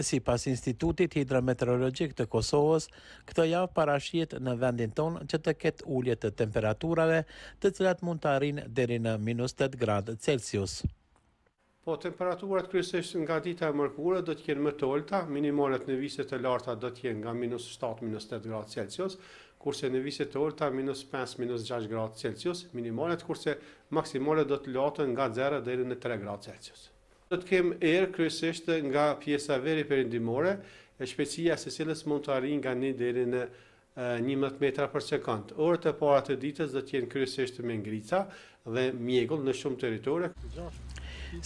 Si pas Institutit Hidrometeorologik të Kosovës, këtë javë parashjet në vendin tonë që të ketë ullje të temperaturave të cilat mund të arrinë deri në minus 8 gradë Celsius. Po temperaturat kryesisht nga dita e mërkurë do të kjenë më tolta, minimalet në viset e larta do të kjenë nga minus 7, 8 gradë Celsius, kurse në viset të orta minus 5, 6 gradë Celsius, minimalet kurse maksimalet do të latën nga 0 në 3 gradë Celsius. Do të kemë erë kryesisht nga pjesa veri perëndimore, e shpejtësia se cilës mund të arrijë nga 1 deri në 11 metra për sekond. Orët e para të ditës do të jenë kryesisht me ngrica dhe mjegull në shumë territore.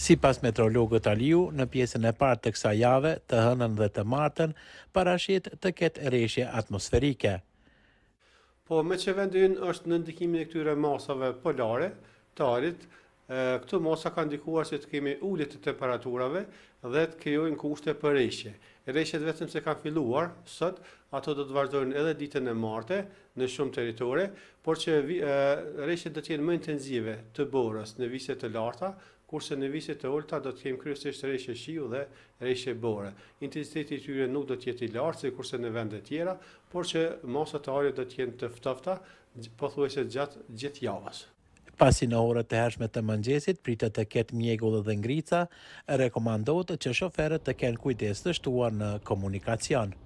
Si pas metrologët Aliu, në pjesën e partë të kësa jave, të hënën dhe të martën, parashit të ketë reshje atmosferike. Po, me që vendin është në ndikimin e këtyre masave polare, të arit, këto mosa ka ndikuar se të kemi ullit të temperaturave dhe të kriojnë kushte për reshje. Reshjet vetëm se kanë filluar, sot, ato do të vazhdojnë edhe ditën e marte në shumë teritore, por që reshjet do të jenë më intenzive të borës në viset të larta, kurse në viset të ulta do të kemë kryesisht reshje shiu dhe reshje borë. Intensiteti të tyre nuk do të jetë i lartë, se kurse në vendet tjera, por që mosa të arjo do të jenë të ftofta, përthuese gjatë gjithë javasë. Pasi në orët të hershme të mëngjesit, pritë të ketë mjegu dhe ngrica, rekomandohet që shoferët të kenë kujdes të shtuar në komunikacion.